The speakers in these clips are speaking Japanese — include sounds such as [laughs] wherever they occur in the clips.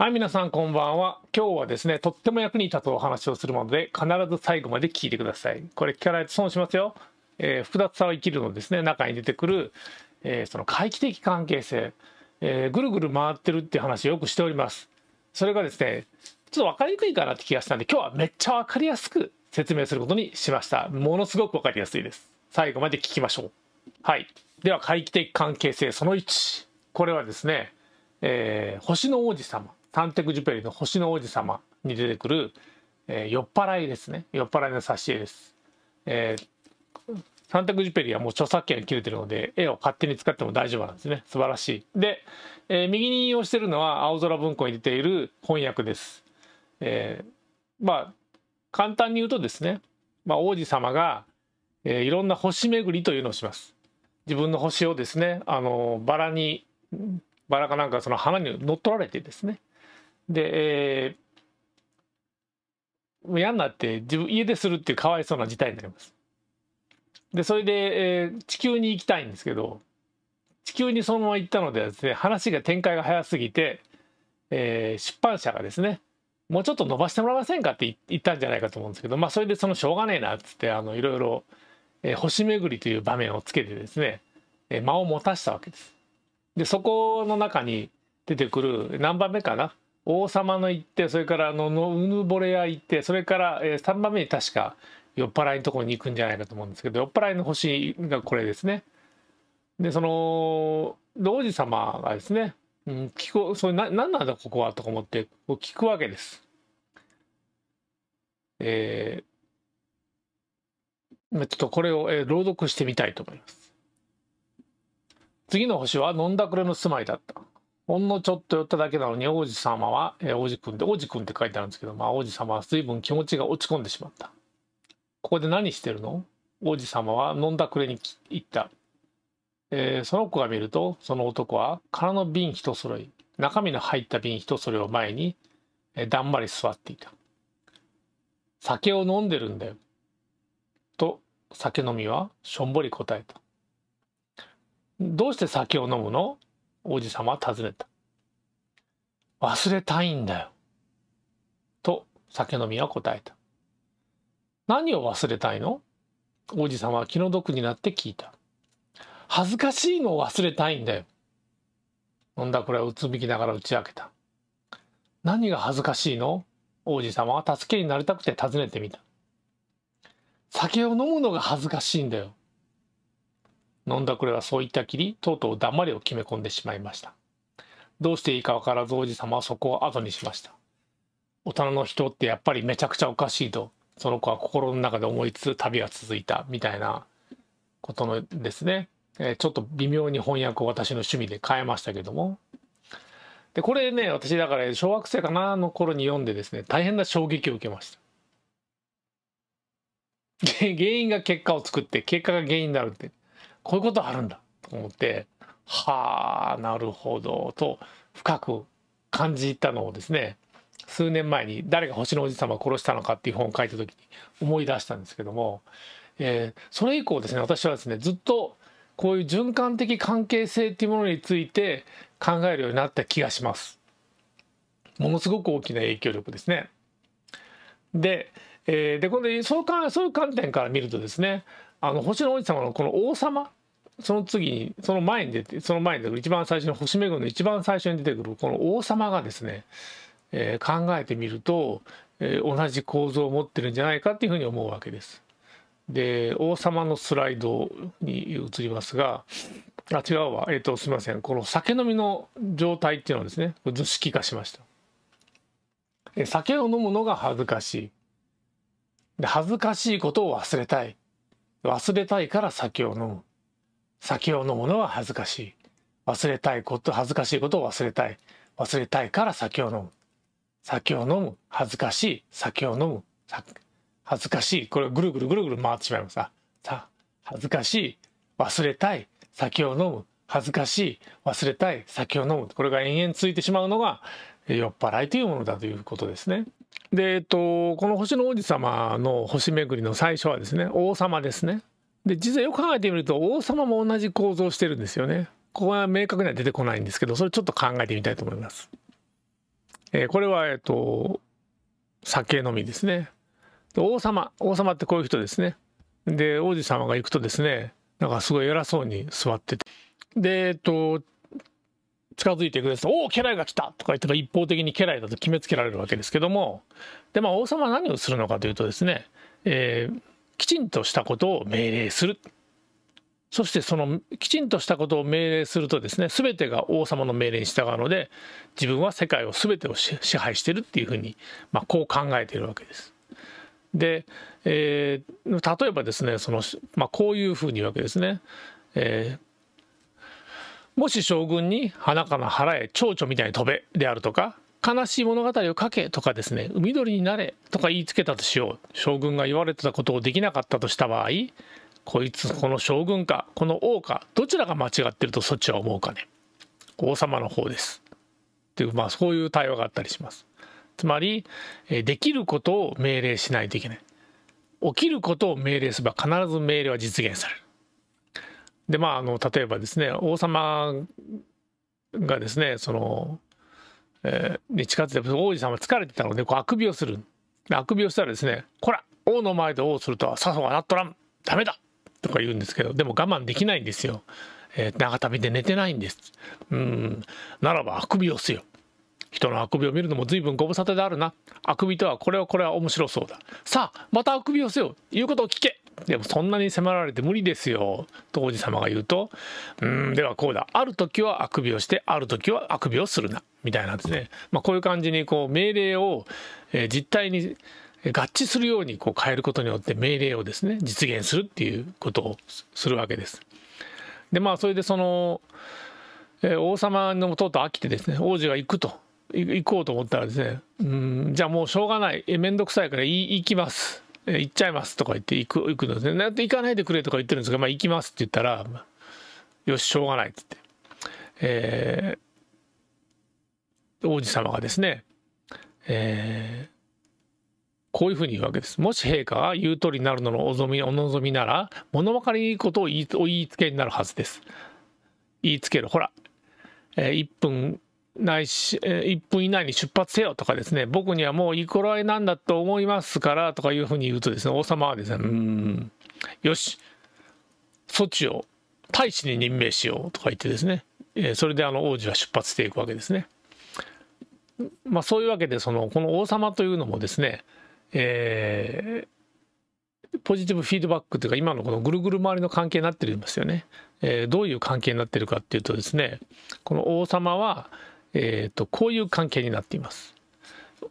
はい、皆さんこんばんは。今日はですね、とっても役に立つお話をするもので、必ず最後まで聞いてください。これ聞かないと損しますよ。えー、複雑さを生きるのですね、中に出てくる、えー、その回帰的関係性、えー、ぐるぐる回ってるって話をよくしております。それがですね、ちょっと分かりにくいかなって気がしたんで、今日はめっちゃ分かりやすく説明することにしました。ものすごく分かりやすいです。最後まで聞きましょう。はい。では、回帰的関係性その1。これはですね、え星の王子様。サンテク・ジュペリの「星の王子様」に出てくる、えー、酔っ払いですね酔っ払いの挿絵です、えー、タンテク・ジュペリはもう著作権切れてるので絵を勝手に使っても大丈夫なんですね素晴らしいで、えー、右に引用してるのは青空文庫に出ている翻訳です、えー、まあ簡単に言うとですね、まあ、王子様が、えー、いろんな星巡りというのをします自分の星をですねあのバラにバラかなんかその花に乗っ取られてですねで、えー、嫌になって自分家でするっていうかわいそうな事態になります。でそれで、えー、地球に行きたいんですけど地球にそのまま行ったのでですね話が展開が早すぎて、えー、出版社がですねもうちょっと伸ばしてもらえませんかって言ったんじゃないかと思うんですけどまあそれでそのしょうがねえなっつってあのいろいろ、え星巡りという場面をつけてですね、えー、間を持たしたわけです。でそこの中に出てくる何番目かな王様の行ってそれからあのうぬぼれ屋行ってそれから、えー、3番目に確か酔っ払いのところに行くんじゃないかと思うんですけど酔っ払いの星がこれですね。でその王子様がですね、うん、聞こそれな何なんだここはとか思ってこう聞くわけです。えー、ちょっとこれを、えー、朗読してみたいと思います。次の星は飲んだくれの住まいだった。ほんのちょっと寄っただけなのに王子様は、えー、王子くんで、王子くんって書いてあるんですけど、まあ、王子様は随分気持ちが落ち込んでしまった。ここで何してるの王子様は飲んだくれに行った。えー、その子が見ると、その男は空の瓶一揃い、中身の入った瓶一揃いを前に、えー、だんまり座っていた。酒を飲んでるんだよ。と、酒飲みはしょんぼり答えた。どうして酒を飲むの王子様は尋ねた。忘れたいんだよ。と酒飲みは答えた。何を忘れたいの王子様は気の毒になって聞いた。恥ずかしいのを忘れたいんだよ。飲んだこれはうつむきながら打ち明けた。何が恥ずかしいの王子様は助けになりたくて尋ねてみた。酒を飲むのが恥ずかしいんだよ。飲んだくれはそう言ったきりとうとう黙れを決め込んでしまいましたどうしていいか分からず王子様はそこを後にしました大人の人ってやっぱりめちゃくちゃおかしいとその子は心の中で思いつつ旅が続いたみたいなことのですね、えちょっと微妙に翻訳を私の趣味で変えましたけどもでこれね私だから小学生かなの頃に読んでですね大変な衝撃を受けました [laughs] 原因が結果を作って結果が原因になるってこういうことあるんだと思ってはあなるほどと深く感じたのをですね数年前に「誰が星の王子様を殺したのか」っていう本を書いた時に思い出したんですけども、えー、それ以降ですね私はですねずっとこういう循環的関係性っていうものについて考えるようになった気がします。ものすごく大きな影響力ですね。で、えー、で今度そうかそういう観点から見るとですねあの星の王子様のこの王様その次にその前に出てその前に出てくる一番最初の星恵軍の一番最初に出てくるこの王様がですね、えー、考えてみると、えー、同じ構造を持ってるんじゃないかっていうふうに思うわけです。で王様のスライドに移りますがあ違うわえっ、ー、とすいませんこの酒飲みの状態っていうのをですね図式化しました。酒を飲むのが恥ずかしいで恥ずかしいことを忘れたい忘れたいから酒を飲む。酒を飲むのは恥ずかしい。忘れたいこと、恥ずかしいことを忘れたい。忘れたいから酒を飲む。酒を飲む。恥ずかしい。酒を飲む。恥ずかしい。これぐるぐるぐるぐる回ってしまいます。さあ、恥ずかしい。忘れたい。酒を飲む。恥ずかしい。忘れたい。酒を飲む。これが延々続いてしまうのが酔っ払いというものだということですね。で、えっと、この星の王子様の星巡りの最初はですね王様ですね。で実はよく考えてみると王様も同じ構造してるんですよね。ここは明確には出てこないんですけどそれちょっと考えてみたいと思います。えー、これは、えっと、酒飲みですね。王様王様ってこういう人ですね。で王子様が行くとですねなんかすごい偉そうに座ってて。でえっと近づいていくですおお家来が来た!」とか言って一方的に家来だと決めつけられるわけですけどもで、まあ、王様は何をするのかというとですね、えー、きちんとしたことを命令するそしてそのきちんとしたことを命令するとですね全てが王様の命令に従うので自分は世界を全てを支配してるっていうふうに、まあ、こう考えているわけです。で、えー、例えばですねその、まあ、こういうふうに言うわけですね。えーもし将軍に「花から腹へ蝶々みたいに飛べ」であるとか「悲しい物語を書け」とかですね「海鳥になれ」とか言いつけたとしよう将軍が言われてたことをできなかったとした場合こいつこの将軍かこの王かどちらが間違ってるとそっちは思うかね王様の方ですっていうまあそういう対話があったりしますつまりできることを命令しないといけない起きることを命令すれば必ず命令は実現されるでまああの例えばですね王様がですねその、えー、に近づいて王子様疲れてたのでこうあくびをするあくびをしたらですね「こら王の前で王するとはさそなっとらんダメだ!」とか言うんですけどでも我慢できないんですよ。えー、長旅で寝てないんです。うんならばあくびをすよ。人のあくびを見るのも随分ご無沙汰であるなあくびとはこれはこれは面白そうださあまたあくびをせよ言うことを聞けでもそんなに迫られて無理ですよと王子様が言うとうんではこうだある時はあくびをしてある時はあくびをするなみたいなですね、まあ、こういう感じにこう命令を、え実態に合致するようにこう変えることによって命令をですね実現するっていうことをするわけです。でまあそれでその、え王様のもとうとう飽きてですね王子が行くと行こうと思ったらですねうんじゃあもうしょうがない面倒くさいから行きます行っちゃいますとか言って行く行くのですねなんて行かないでくれとか言ってるんですど「まあ、行きますって言ったらよししょうがないって言って、えー、王子様がですね、えー、こういうふうに言うわけです。もし陛下が言う通りになるののお望みお望みなら、物分かりいいことを言いお言いつけになるはずです。言いつける。ほら、えー、1分ないし、1分以内に出発せよとかですね、僕にはもういい頃合いなんだと思いますからとかいうふうに言うとですね、王様はですね、うん、よし、措置を大使に任命しようとか言ってですね、えそれであの王子は出発していくわけですね。まあ、そういうわけでそのこの王様というのもですね、えー、ポジティブフィードバックというか今のこのぐるぐる回りの関係になってるんですよね。えー、どういう関係になってるかっていうとですねこの王様は、えーと、こういう関係になっています。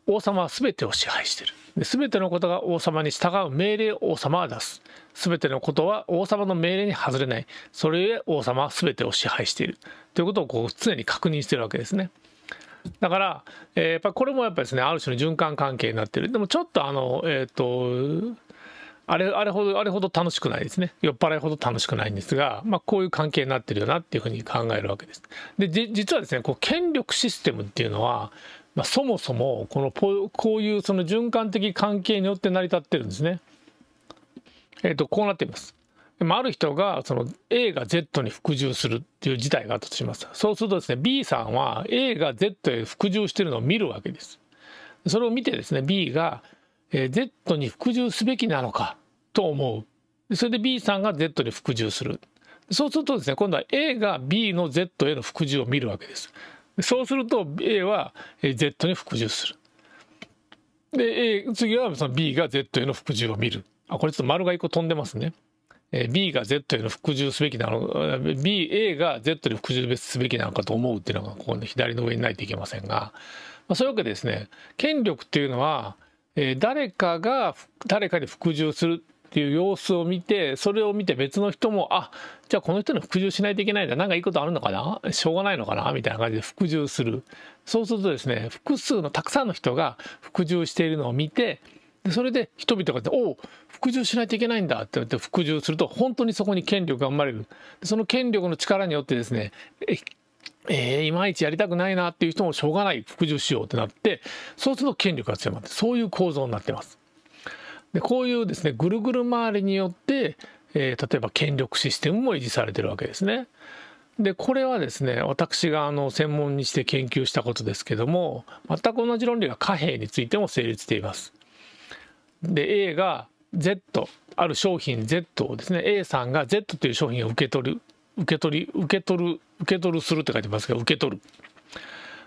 王様は全てを支配してる。全てのことが王様に従う命令を王様は出す。全てのことは王様の命令に外れない。それゆえ王様は全てを支配している。ということをこう常に確認してるわけですね。だから、えー、やっぱこれもやっぱりですねある種の循環関係になってるでもちょっとあのえっ、ー、とあれ、あれほど、あれほど楽しくないですね。酔っ払いほど楽しくないんですが、まあ、こういう関係になってるよなっていうふうに考えるわけです。で、実はですね、こう、権力システムっていうのは、まあ、そもそも、このこ、こういうその循環的関係によって成り立ってるんですね。えっ、ー、と、こうなっています。まあ、ある人がその A が Z に服従するっていう事態があったとします。そうするとですね、B さんは A が Z へ服従してるのを見るわけです。それを見てですね、B が Z に服従すべきなのか、と思うそれで B さんが Z に服従するそうするとですね今度は A が B の Z への服従を見るわけですそうすると A は Z に服従するで、A、次はその B が Z への服従を見るあこれちょっと丸が一個飛んでますね B が Z への服従すべきなの BA が Z に服従すべきなのかと思うっていうのがここの左の上にないといけませんが、まあ、そういうわけでですね権力っていうのは、えー、誰かが誰かに服従するっていう様子を見てそれを見て別の人もあじゃあこの人に服従しないといけないんだなんかいいことあるのかなしょうがないのかなみたいな感じで服従するそうするとですね複数のたくさんの人が服従しているのを見てそれで人々が「おお服従しないといけないんだ」って言って服従すると本当にそこに権力が生まれるその権力の力によってですねえー、いまいちやりたくないなっていう人もしょうがない服従しようってなってそうすると権力が強まってそういう構造になってます。でこういうですねぐるぐる回りによって、えー、例えば権力システムも維持されてるわけですね。でこれはですね私があの専門にして研究したことですけども全く同じ論理が貨幣についても成立しています。で A が Z ある商品 Z をですね A さんが Z という商品を受け取る受け取り受け取る受け取るするって書いてますけど受け取る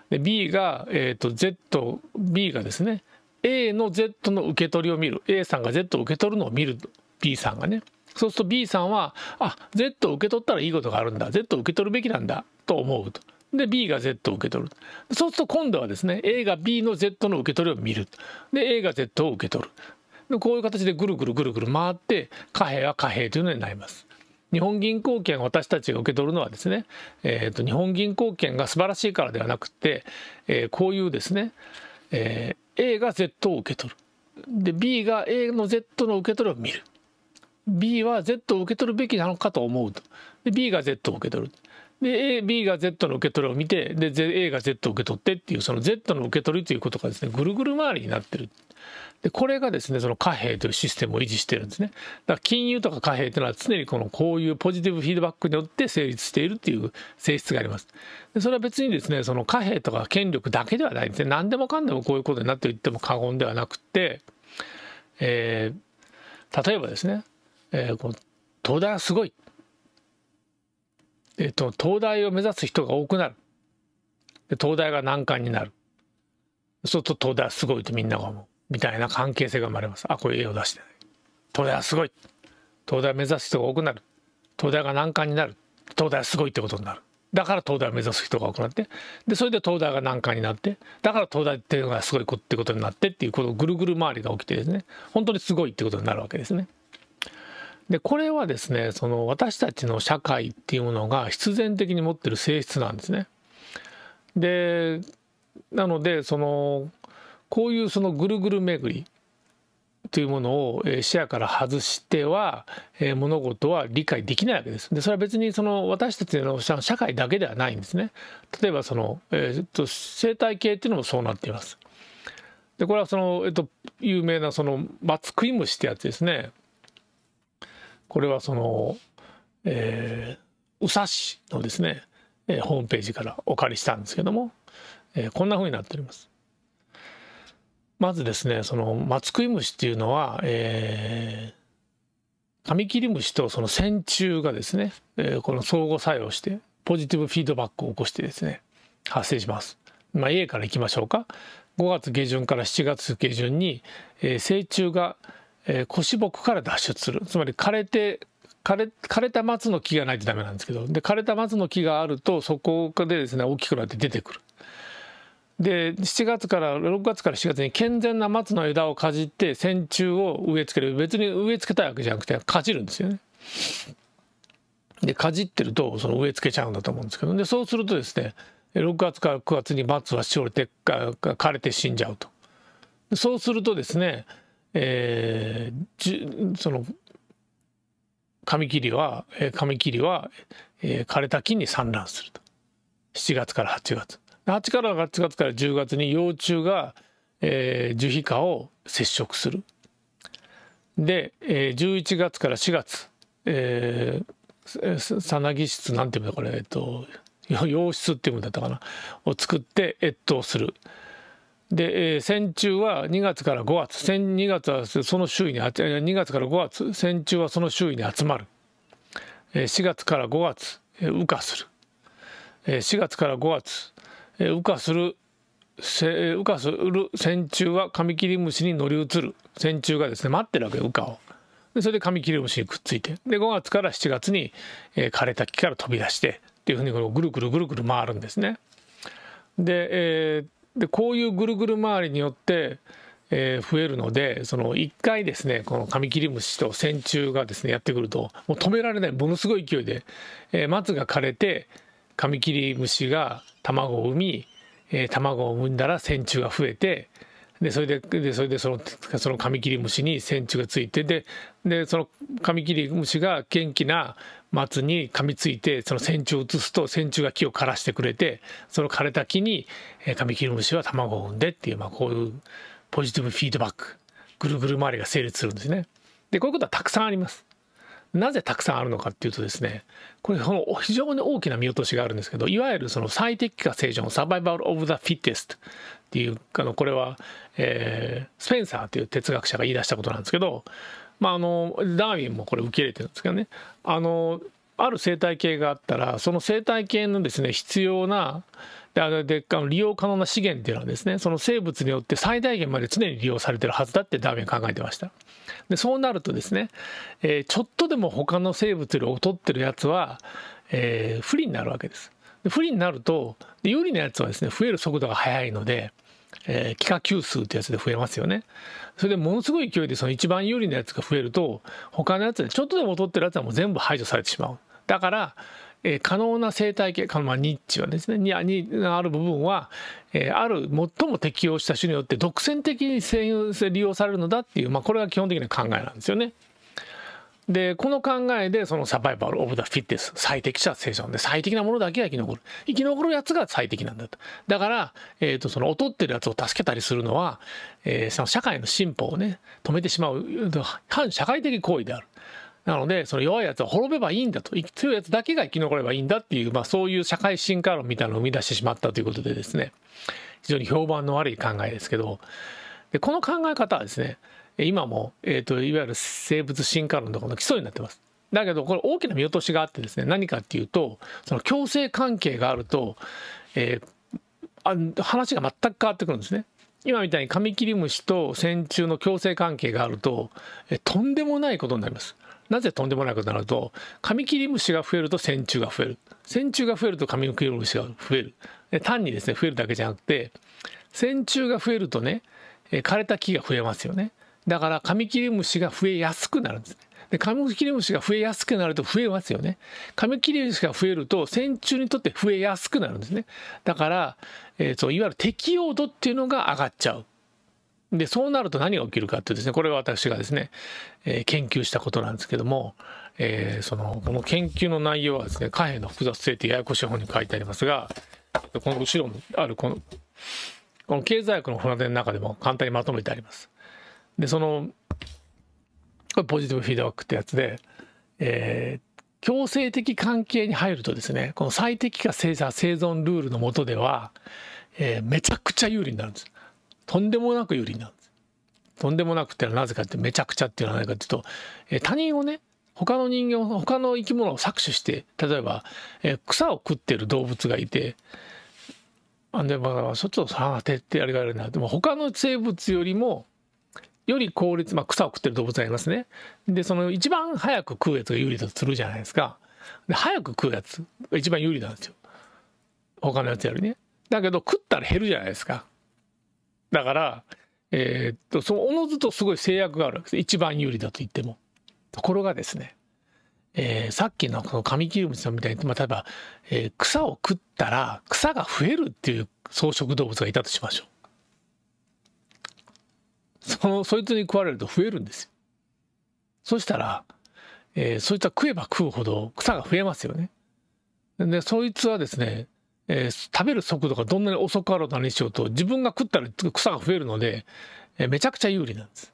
で B が、えーと ZB がですね A の Z の受け取りを見る A さんが Z を受け取るのを見る B さんがねそうすると B さんはあ Z を受け取ったらいいことがあるんだ Z を受け取るべきなんだと思うとで B が Z を受け取るそうすると今度はですね A が B の Z の受け取りを見るで A が Z を受け取るでこういう形でぐるぐるぐるぐる回って貨幣は貨幣というのになります日本銀行券を私たちが受け取るのはですね、えーと、日本銀行券が素晴らしいからではなくて、えー、こういうですね、えー A が Z を受け取るで B が A の Z の受け取りを見る B は Z を受け取るべきなのかと思うとで B が Z を受け取るで A B が Z の受け取りを見てで A が Z を受け取ってっていうその Z の受け取りということがですねぐるぐる回りになってるでこれがですねその貨幣というシステムを維持してるんですねだから金融とか貨幣というのは常にこのこういうポジティブフィードバックによって成立しているっていう性質がありますでそれは別にですねその貨幣とか権力だけではないんですね何でもかんでもこういうことになっていっても過言ではなくて、えー、例えばですね、えー、この東大はすごい、えーと、東大を目指す人が多くなる東大が難関になるそうすると東大はすごいとみんなが思うみたいな関係性が生まれます。あ、これ絵を出して東大はすごい。東大目指す人が多くなる。東大が難関になる。東大はすごいってことになる。だから東大を目指す人が多くなってでそれで東大が難関になってだから東大っていうのがすごいってことになってっていうこのぐるぐる回りが起きてですね本当にすごいってことになるわけですね。でこれはですねその私たちの社会っていうものが必然的に持ってる性質なんですね。でなのでそのこういうそのぐるぐる巡りというものを視野から外しては物事は理解できないわけです。でそれは別にその私たちの社会だけではないんですね。例えばその、えー、っと生態系っていうのもそうなっています。でこれはその、えっと、有名なそのマツクイムシってやつですね。これはその、えー、宇佐市のですね、えー、ホームページからお借りしたんですけども、えー、こんなふうになっております。まずですねそのマツクイムシっていうのは、えー、カミキリムシとその線虫がですね、えー、この相互作用してポジティブフィードバックを起こしてですね発生します。まあ、A からいきましょうか5月下旬から7月下旬に、えー、成虫が、えー、腰木から脱出するつまり枯れて枯れ枯れた松の木がないとダメなんですけどで枯れた松の木があるとそこでですね大きくなって出てくるで7月から6月から7月に健全な松の枝をかじって線虫を植え付ける別に植え付けたいわけじゃなくてかじるんですよね。でかじってるとその植え付けちゃうんだと思うんですけどでそうするとですね6月から9月に松はしおれて枯れて死んじゃうと。そうするとですね、えー、そのカミキリはカミキリは、え枯れた木に産卵すると7月から8月。8から8月から10月に幼虫が、えー、樹皮下を接触する。で、えー、11月から4月、さなぎ室なんていうんだこれ、えっと、洋室っていうんだったかなを作って越冬する。で、えー、戦中は2月から5月戦2月はその周囲に二月から5月戦中はその周囲に集まる、えー、4月から5月、羽化する、4月から5月、羽化する羽化する線虫はカミキリムシに乗り移る線虫がですね待ってるわけ羽化をでそれでカミキリムシにくっついてで5月から7月に、えー、枯れた木から飛び出してっていうふうにこのぐるぐるぐるぐる回るんですね。で,、えー、でこういうぐるぐる回りによって、えー、増えるのでその1回ですねこのカミキリムシと線虫がですねやってくるともう止められないものすごい勢いで、えー、松が枯れてカミキリムシが卵を産み、えー、卵を産んだら線虫が増えてでそれででそれでそのそのカミキリムシに線虫がついてででそのカミキリムシが元気な松に噛みついてその線虫を移すと線虫が木を枯らしてくれてその枯れた木にカミキリムシは卵を産んでっていう、まあ、こういうポジティブフィードバックぐるぐる回りが成立するんですね。でこういうことはたくさんあります。なぜたくさんあるのかっていうとですねこれの非常に大きな見落としがあるんですけどいわゆるその最適化生存サバイバル・オブ・ザ・フィッテストっていうあのこれは、えー、スペンサーという哲学者が言い出したことなんですけど、まあ、あのダーウィンもこれ受け入れてるんですけどねあのある生態系があったらその生態系のですね必要なで利用可能な資源っていうのはですねその生物によって最大限まで常に利用されてるはずだってダーウィン考えてましたでそうなるとですね、えー、ちょっとでも他の生物より劣ってるやつは、えー、不利になるわけですで不利になると有利なやつはですね増える速度が速いのでえー、幾何級数ってやつで増えますよね。それでものすごい勢いでその一番有利なやつが増えると他のやつでちょっとでも劣ってるやつはもう全部排除されてしまう。だから、えー、可能な生態系、まニッチはですねににある部分は、えー、ある最も適応した種によって独占的に利用されるのだっていう、まあ、これが基本的な考えなんですよね。で、この考えで、そのサバイバル・オブ・ザ・フィッテス、最適者生存で、最適なものだけが生き残る。生き残るやつが最適なんだと。だから、えっ、ー、と、その劣ってるやつを助けたりするのは、えー、その社会の進歩をね、止めてしまう、反社会的行為である。なので、その弱いやつは滅べばいいんだと、強いやつだけが生き残ればいいんだっていう、まあそういう社会進化論みたいなのを生み出してしまったということでですね、非常に評判の悪い考えですけど、でこの考え方はですね、今も、えーと、いわゆる生物進化論とかの基礎になってます。だけどこれ大きな見落としがあってですね何かっていうとその共生関係があると、えー、あ話が全く変わってくるんですね。今みたいにカミキリムシと線虫の共生関係があると、えー、とんでもないことになります。なぜとんでもないことになるとカミキリムシが増えると線虫が増える線虫が増えるとカミキリムシが増える単にですね増えるだけじゃなくて線虫が増えるとね枯れた木が増えますよねだからカミキリムシが増えやすくなるんですでカミキリムシが増えやすくなると増えますよね。カミキリムシが増えると線虫にとって増えやすくなるんですね。だから、えー、そういわゆる適応度っていうのが上がっちゃう。でそうなると何が起きるかっていうですねこれは私がですね、えー、研究したことなんですけども、えー、そのこの研究の内容はですね貨幣の複雑性ってややこしい本に書いてありますがこの後ろにあるこのこの経済学の船出の中でも簡単にまとめてあります。でそのこれポジティブフィードバックってやつで、えー、強制的関係に入るとですねこの最適化生産生存ルールの下では、えー、めちゃくちゃ有利になるんですとんでもなく有利になるんですとんでもなくってのはなぜかってめちゃくちゃっていうのは何かっていうと、えー、他人をね他の人間を他の生き物を搾取して例えば、えー、草を食ってる動物がいてあでもそっちをさあてってやりがれるなでも他の生物よりもより効率、まあ、草を食ってる動物がいますね。で、その一番早く食うやつが有利だとするじゃないですか。で、早く食うやつが一番有利なんですよ。他のやつよりね。だけど食ったら減るじゃないですか。だから、えー、っと、そのおのずとすごい制約があるわけです。一番有利だと言っても。ところがですね、えー、さっきのこのカミキリムシさんみたいに、まあ、例えば、えー、草を食ったら草が増えるっていう草食動物がいたとしましょう。そのそいつに食われると増えるんですよ。そしたら、えー、そいつは食えば食うほど草が増えますよね。でそいつはですね、えー、食べる速度がどんなに遅くあろうと何しようと自分が食ったら草が増えるので、えー、めちゃくちゃ有利なんです。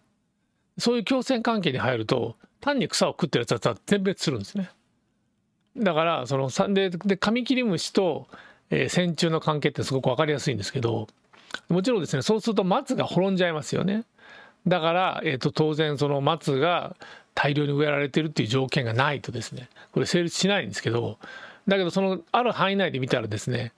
そういう共生関係に入ると単に草を食ってるやつは全滅するんですね。だからそのででカミキリムシと、えー、線虫の関係ってすごく分かりやすいんですけどもちろんですねそうすると松が滅んじゃいますよね。だから、えーと、当然その松が大量に植えられてるっていう条件がないとですねこれ成立しないんですけどだけどそのある範囲内で見たらですね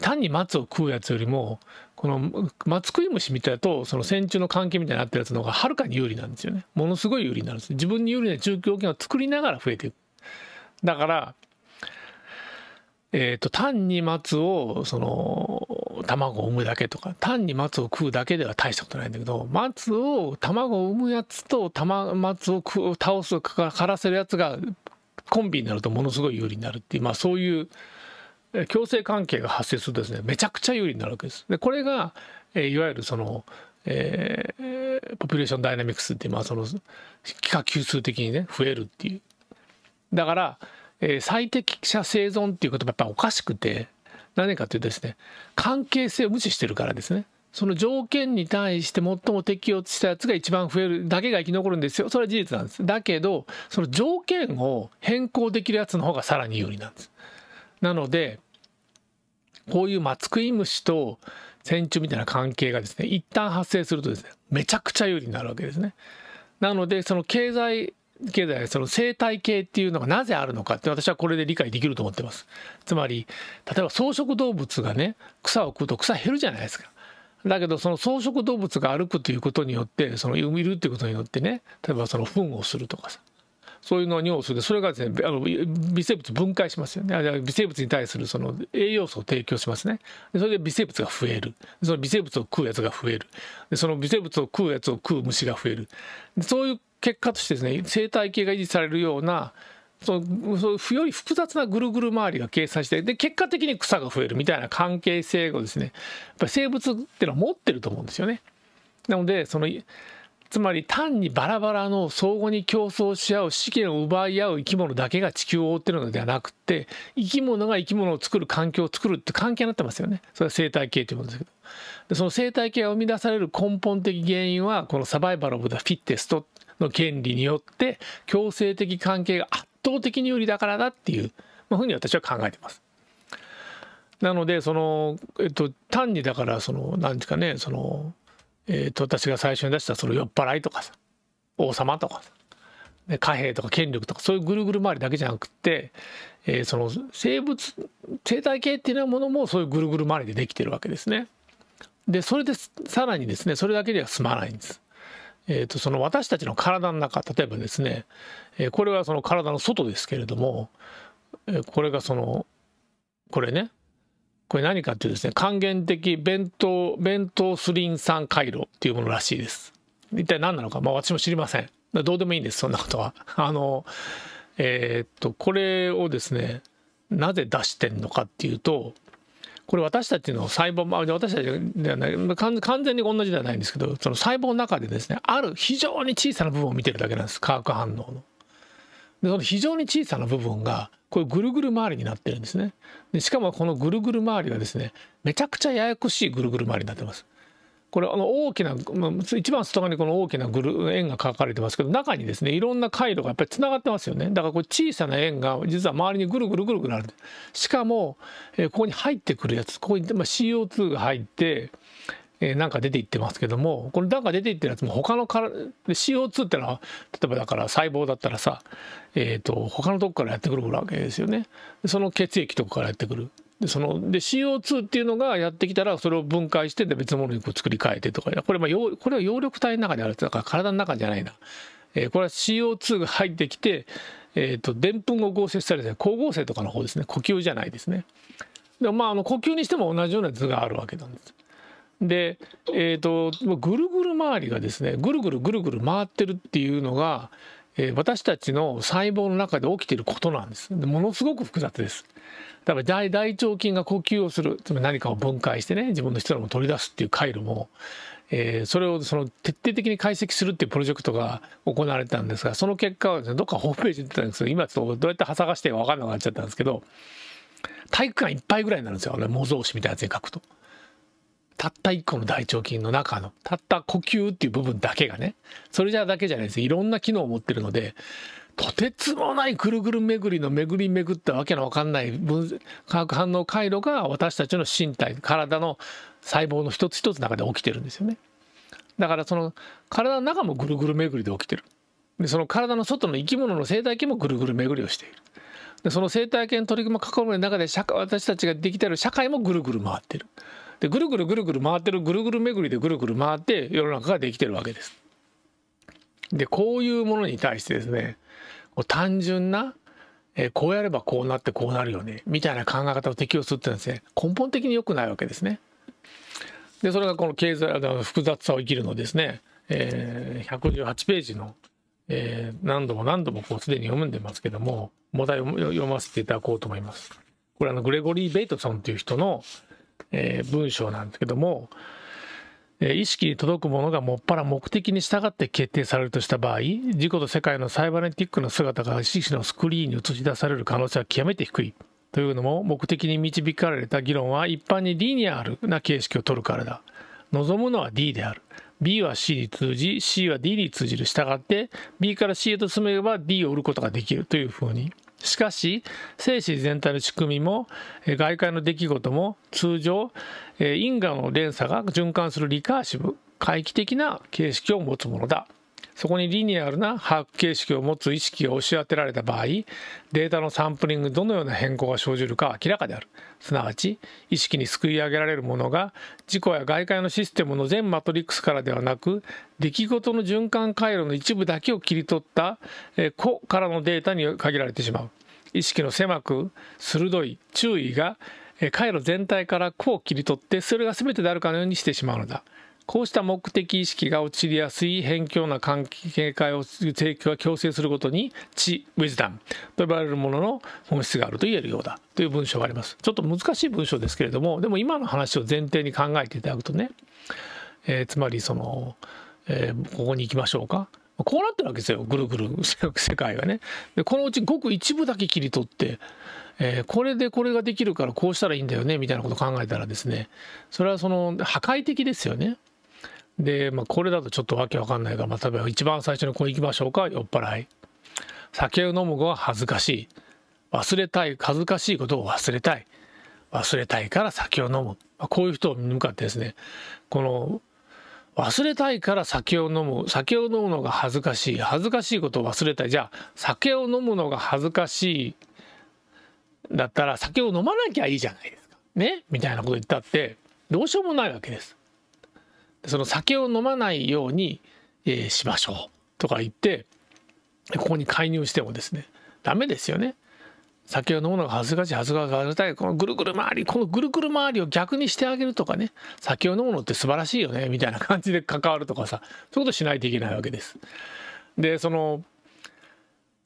単に松を食うやつよりもこの松食い虫みたいとその線虫の関係みたいになってるやつの方がはるかに有利なんですよねものすごい有利になるんです自分に有利な中強圏を作りながら増えていくだからえーと単に松をその卵を産むだけとか単に松を食うだけでは大したことないんだけど松を卵を産むやつと玉松を倒すかからせるやつがコンビになるとものすごい有利になるっていう、まあ、そういう共生関係が発生するとですねめちゃくちゃ有利になるわけです。でこれが、えいわゆるそのえー、ポピュレーションダイナミクスってまあその幾何級数的にね増えるっていうだから、えー、最適者生存っていう言葉やっぱおかしくて何かというとですね関係性を無視してるからですね。その条件に対して最も適応したやつが一番増えるだけが生き残るんですよそれは事実なんですだけどその条件を変更できるやつの方がさらに有利なんですなのでこういうマツクイムシと線虫みたいな関係がですね一旦発生するとですねめちゃくちゃ有利になるわけですねなのでその経済経済その生態系っていうのがなぜあるのかって私はこれで理解できると思ってます。つまり例えば草食動物がね草を食うと草減るじゃないですか。だけどその草食動物が歩くということによってそのみるっていうことによってね例えばその糞をするとかさそういうのを尿するでそれがですねあの微生物分解しますよねあ微生物に対するその栄養素を提供しますねそれで微生物が増えるその微生物を食うやつが増えるでその微生物を食うやつを食う虫が増えるそういう結果としてですね生態系が維持されるようなその不より複雑なぐるぐる回りが計算してで結果的に草が増えるみたいな関係性をですねやっぱ生物っていうのは持ってると思うんですよね。なのでそのつまり単にバラバラの相互に競争し合う資源を奪い合う生き物だけが地球を覆ってるのではなくて生き物が生き物を作る環境を作るって関係になってますよねそれは生態系というものですけどでその生態系が生み出される根本的原因はこのサバイバル・オブ・ザ・フィッテストの権利によって強制的関係が圧倒的に有利だからだっていう、まあ、ふうに私は考えてます。なのでその、えっと、単にだからその何ですかねその、えっと、私が最初に出したその酔っ払いとかさ王様とかさ貨幣とか権力とかそういうぐるぐる回りだけじゃなくて、えー、その生物生態系っていうようなものもそういうぐるぐる回りでできてるわけですね。でそれでさらにですねそれだけでは済まないんです。えー、とその私たちの体の中例えばですね、えこれはその体の外ですけれども、えこれがそのこれねこれ何かっていうですね還元的弁当弁当スリン酸回路っていうものらしいです。一体何なのか、まあ、私も知りません。どうでもいいんですそんなことは。[laughs] あのえー、っとこれをですねなぜ出してんのかっていうとこれ私たちの細胞、ま私たちではない完全に同じではないんですけどその細胞の中でですねある非常に小さな部分を見てるだけなんです化学反応の。でその非常に小さな部分がこれぐるぐる回りになってるんですねでしかもこのぐるぐる回りがですねめちゃくちゃややこしいぐるぐる回りになってますこれあの大きな一番外側にこの大きなグル円が描かれてますけど中にですねいろんな回路がやっぱりつながってますよねだからこれ小さな円が実は周りにぐるぐるぐるぐるあるしかも、えここに入ってくるやつここに、まあ、CO2 が入って、えなんか出ていってますけどもこのなんか出ていってるやつも他のから CO2 ってのは例えばだから細胞だったらさ、えーと他のとこからやってくるわけですよねその血液とかからやってくるでそので CO2 っていうのがやってきたらそれを分解してで別のものにこう作り変えてとかこれまあこれは葉緑体の中にあるだから体の中じゃないな、えー、これは CO2 が入ってきてえーと、でんぷんを合成したりですね光合成とかの方ですね呼吸じゃないですね。でまああの呼吸にしても同じような図があるわけなんです。で、えーと、とぐるぐる回りがですねぐるぐるぐるぐる回ってるっていうのが、えー、私たちの細胞の中で起きていることなんです。ものすごく複雑です。だから大腸菌が呼吸をする、つまり何かを分解してね、自分の質問を取り出すっていう回路も、えー、それをその徹底的に解析するっていうプロジェクトが行われたんですが、その結果は、ね、どっかホームページに出たんですけど、今ちょっとどうやってはさがして分かんなくなっちゃったんですけど、体育館いっぱいぐらいになるんですよ、ね、模造紙みたいなやつに書くと。たった1個の大腸菌の中のたった呼吸っていう部分だけがねそれじゃだけじゃないですいろんな機能を持ってるのでとてつもないぐるぐる巡りの巡り巡ったわけのわかんない化学反応回路が私たちの身体体の細胞の一つ一つの中で起きてるんですよねだからその体の中もぐるぐる巡りで起きてるでその体の外の生き物の生態系もぐるぐる巡りをしているでその生態系の取り組みを囲む中で社会私たちができてる社会もぐるぐる回ってるでぐるぐるぐるぐる回ってるぐるぐる巡りでぐるぐる回って世の中ができてるわけです。でこういうものに対してですね単純なえこうやればこうなってこうなるよねみたいな考え方を適用するっていうのはですね根本的に良くないわけですね。でそれがこの経済の複雑さを生きるのですね、えー、118ページの、えー、何度も何度もこうすでに読んでますけども問題を読ませていただこうと思います。これあのグレゴリー・ベイトソンという人の、えー、文章なんですけども、え意識に届くものがもっぱら目的に従って決定されるとした場合自己と世界のサイバネティックの姿が意識のスクリーンに映し出される可能性は極めて低いというのも目的に導かれた議論は一般にリニアルな形式をとるからだ望むのは D である B は C に通じ C は D に通じる従って B から C へと進めば D を売ることができるというふうにしかし精子全体の仕組みも外界の出来事も通常因果の連鎖が循環するリカーシブ回帰的な形式を持つものだそこにリニアルな把握形式を持つ意識が押し当てられた場合データのサンプリングどのような変更が生じるかは明らかであるすなわち意識にすくい上げられるものが事故や外界のシステムの全マトリックスからではなく出来事の循環回路の一部だけを切り取った個からのデータに限られてしまう意識の狭く鋭い注意が回路全体から個を切り取ってそれが全てであるかのようにしてしまうのだ。こうした目的意識が陥りやすい偏境な関係戒を提供は強制することに知・ウィズダムと呼ばれるものの本質があると言えるようだという文章があります。ちょっと難しい文章ですけれどもでも今の話を前提に考えていただくとね、えー、つまりその、えー、ここに行きましょうかこうなってるわけですよぐるぐる [laughs] 世界がね。でこのうちごく一部だけ切り取ってえー、これでこれができるからこうしたらいいんだよねみたいなことを考えたらですねそれはその破壊的ですよね。で、まあ、これだとちょっとわけわかんないが、まあ、例えば一番最初にこう行きましょうか酔っ払い酒を飲む子は恥ずかしい忘れたい恥ずかしいことを忘れたい忘れたいから酒を飲む、まあ、こういう人見向かってですねこの忘れたいから酒を飲む酒を飲むのが恥ずかしい恥ずかしいことを忘れたいじゃあ酒を飲むのが恥ずかしいだったら酒を飲まなきゃいいじゃないですかねみたいなこと言ったってどうしようもないわけです。その酒を飲まないように、えー、しましょうとか言ってここに介入してもですねダメですよね。酒を飲むのが恥ずかしい恥ずかしい恥ずかしいこのぐるぐる回りこのぐるぐる回りを逆にしてあげるとかね酒を飲むのって素晴らしいよねみたいな感じで関わるとかさそういうことしないといけないわけです。でその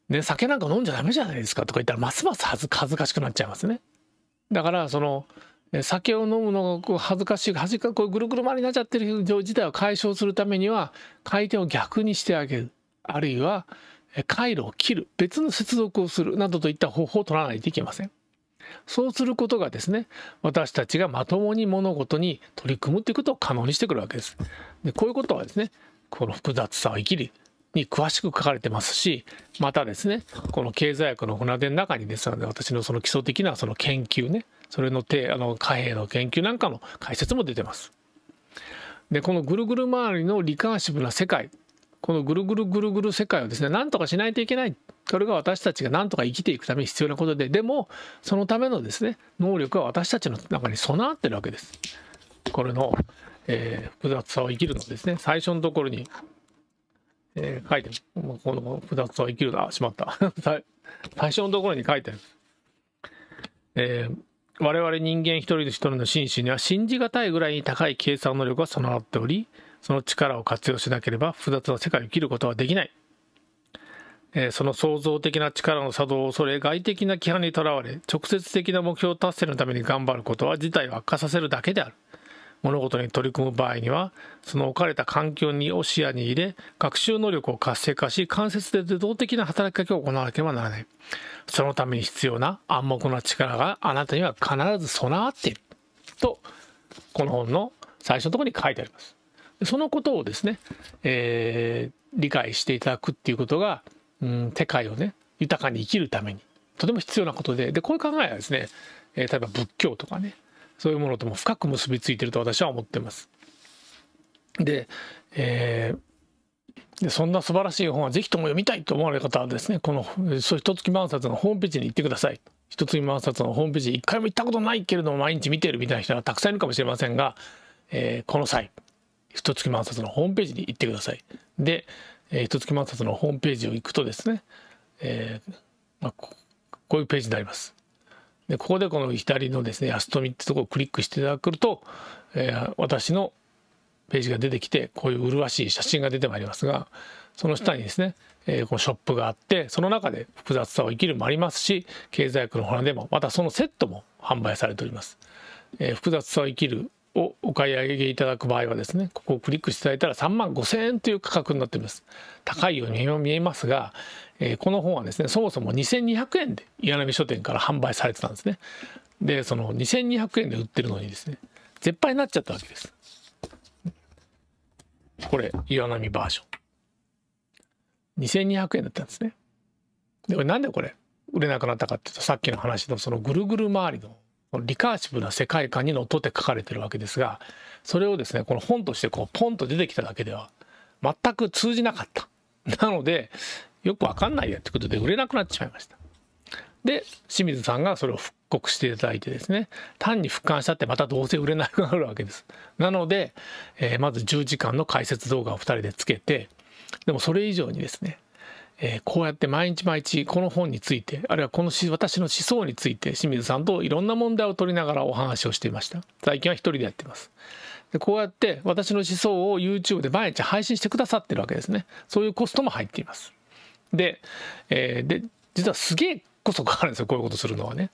ね酒なんか飲んじゃダメじゃないですかとか言ったらますます恥ずかしくなっちゃいますね。だからその酒を飲むのが恥ずかしい恥ずかこうぐるぐる回りになっちゃってる状自体を解消するためには回転を逆にしてあげるあるいは回路を切る別の接続をするなどといった方法を取らないといけません。そうすることがですね私たちがまともに物事に取り組むということを可能にしてくるわけです。でこういうことはですねこの複雑さを生きるに詳しく書かれてますしまたですねこの経済学の船出の中にですので私のその基礎的なその研究ねそれの手あの貨幣の研究なんかの解説も出てます。でこのぐるぐる回りのリカーシブな世界このぐるぐるぐるぐる世界をですねなんとかしないといけないそれが私たちがなんとか生きていくために必要なことででもそのためのですね能力は私たちの中に備わってるわけです。これの、えー、複雑さを生きるのですね最初のところに、えー、書いてこの複雑さを生きるなはしまった [laughs] 最初のところに書いてる。えー我々人間一人一人の心身には信じがたいぐらいに高い計算能力が備わっておりその力を活用しなければ複雑な世界を生きることはできない、えー、その創造的な力の作動を恐れ外的な規範にとらわれ直接的な目標達成のために頑張ることは事態を悪化させるだけである物事に取り組む場合にはその置かれた環境にを視野に入れ学習能力を活性化し間接で自動的な働きかけを行わなければならないそのために必要な暗黙の力があなたには必ず備わっているとこの本の最初のところに書いてありますそのことをですね、えー、理解していただくっていうことが、うん、世界をね豊かに生きるためにとても必要なことででこういう考えはですね、えー、例えば仏教とかねそういうものとも深く結びついてると私は思ってます。で,、えー、でそんな素晴らしい本はぜひとも読みたいと思われる方はですねこの「ひとつき万冊」のホームページに行ってください。ひとつ万冊のホームページ一回も行ったことないけれども毎日見てるみたいな人はたくさんいるかもしれませんが、えー、この際ひ一月万冊のホームページに行ってください。で、えー、一月万冊のホームページを行くとですね、えーまあ、ここういうページになります。でここでこの左のですね安富」みってとこをクリックしていただくと、えー、私のページが出てきてこういう麗しい写真が出てまいりますがその下にですね、えー、このショップがあってその中で複雑さを生きるもありますし経済学の花でもまたそのセットも販売されております、えー、複雑さを生きるをお買い上げいただく場合はですねここをクリックしていただいたら3万5000円という価格になっています高いように見えますが、えー、この本はですねそもそも2200円で岩波書店から販売されてたんですねでその2200円で売ってるのにですね絶版になっちゃったわけですこれ岩波バージョン2200円だったんですねでなんでこれ売れなくなったかっていうとさっきの話のそのぐるぐる回りのリカーシブな世界観にのっとって書かれてるわけですがそれをですねこの本としてこうポンと出てきただけでは全く通じなかったなのでよくわかんないやってことで売れなくなってしまいましたで清水さんがそれを復刻していただいてですね単に復刊したってまたどうせ売れなくなるわけですなので、えー、まず10時間の解説動画を2人でつけてでもそれ以上にですねえー、こうやって毎日毎日この本についてあるいはこの私の思想について清水さんといろんな問題を取りながらお話をしていました最近は一人でやってますでこうやって私の思想を YouTube で毎日配信してくださってるわけですねそういうコストも入っていますで,、えー、で実はすげえこそかかるんですよこういうことするのはね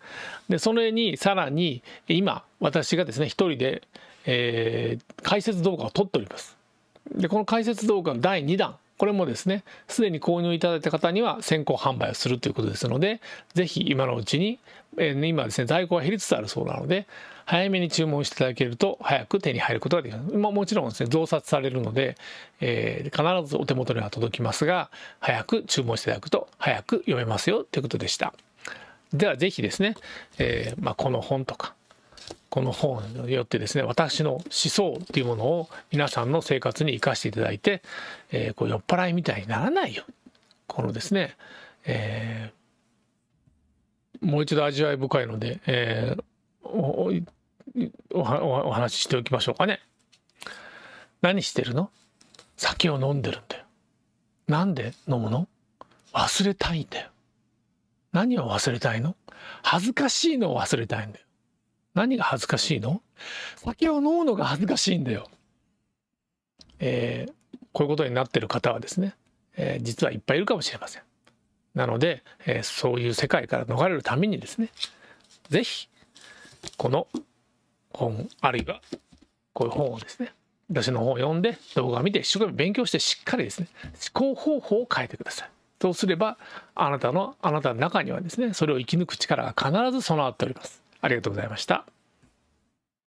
でそれにさらに今私がですね一人で、えー、解説動画を撮っておりますでこの解説動画の第2弾これもですねすでに購入いただいた方には先行販売をするということですので是非今のうちに、えー、今ですね在庫が減りつつあるそうなので早めに注文していただけると早く手に入ることができます、まあ、もちろんですね増刷されるので、えー、必ずお手元には届きますが早く注文していただくと早く読めますよということでしたでは是非ですね、えー、まあ、この本とかこの本によってですね私の思想というものを皆さんの生活に生かしていただいて、えー、こう酔っ払いみたいにならないよこのですね、えー、もう一度味わい深いので、えー、おおお話ししておきましょうかね。何してるの酒を飲んでるんだよ。なんで飲むの忘れたいんだよ。何を忘れたいの恥ずかしいのを忘れたいんだよ。何が恥ずかしいの酒を飲むのが恥ずかしいんだよ。えー、こういうことになってる方はですね、えー、実はいっぱいいるかもしれません。なので、えー、そういう世界から逃れるためにですね、是非この本、あるいはこういう本をですね、私の本を読んで動画を見て一生懸命勉強してしっかりですね、思考方法を変えてください。そうすれば、あなたの、あなたの中にはですね、それを生き抜く力が必ず備わっております。ありがとうございました。